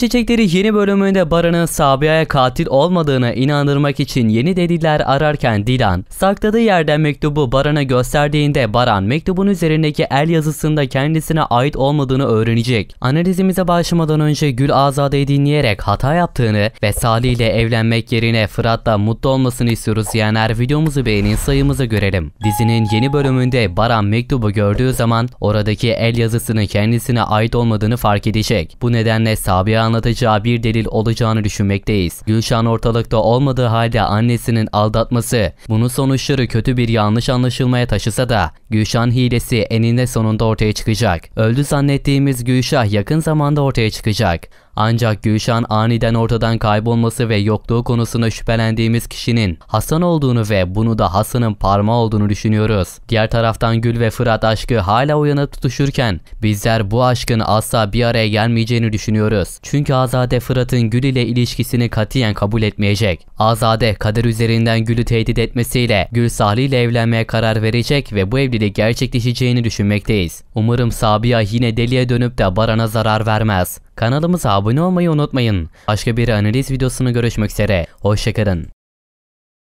Çiçekleri yeni bölümünde Baran'ın Sabiha'ya katil olmadığını inandırmak için yeni deliller ararken Dilan, sakladığı yerden mektubu Baran'a gösterdiğinde Baran, mektubun üzerindeki el yazısında kendisine ait olmadığını öğrenecek. Analizimize başlamadan önce Gül Azade'yi dinleyerek hata yaptığını ve Salih ile evlenmek yerine Fırat'la mutlu olmasını istiyoruz diyenler videomuzu beğenin sayımızı görelim. Dizinin yeni bölümünde Baran mektubu gördüğü zaman oradaki el yazısının kendisine ait olmadığını fark edecek. Bu nedenle Sabiha anlatacağı bir delil olacağını düşünmekteyiz. Gülşen ortalıkta olmadığı halde annesinin aldatması, bunun sonuçları kötü bir yanlış anlaşılmaya taşısa da Gülşen hilesi eninde sonunda ortaya çıkacak. Öldü zannettiğimiz Gülşah yakın zamanda ortaya çıkacak. Ancak Gülşen aniden ortadan kaybolması ve yokluğu konusunda şüphelendiğimiz kişinin Hasan olduğunu ve bunu da Hasan'ın parmağı olduğunu düşünüyoruz. Diğer taraftan Gül ve Fırat aşkı hala uyanıp tutuşurken bizler bu aşkın asla bir araya gelmeyeceğini düşünüyoruz. Çünkü Azade Fırat'ın Gül ile ilişkisini katiyen kabul etmeyecek. Azade kader üzerinden Gül'ü tehdit etmesiyle Gül Salih ile evlenmeye karar verecek ve bu evlilik gerçekleşeceğini düşünmekteyiz. Umarım Sabiha yine deliye dönüp de Baran'a zarar vermez. Kanalımıza abone olmayı unutmayın. Başka bir analiz videosunu görüşmek üzere. Hoşçakalın.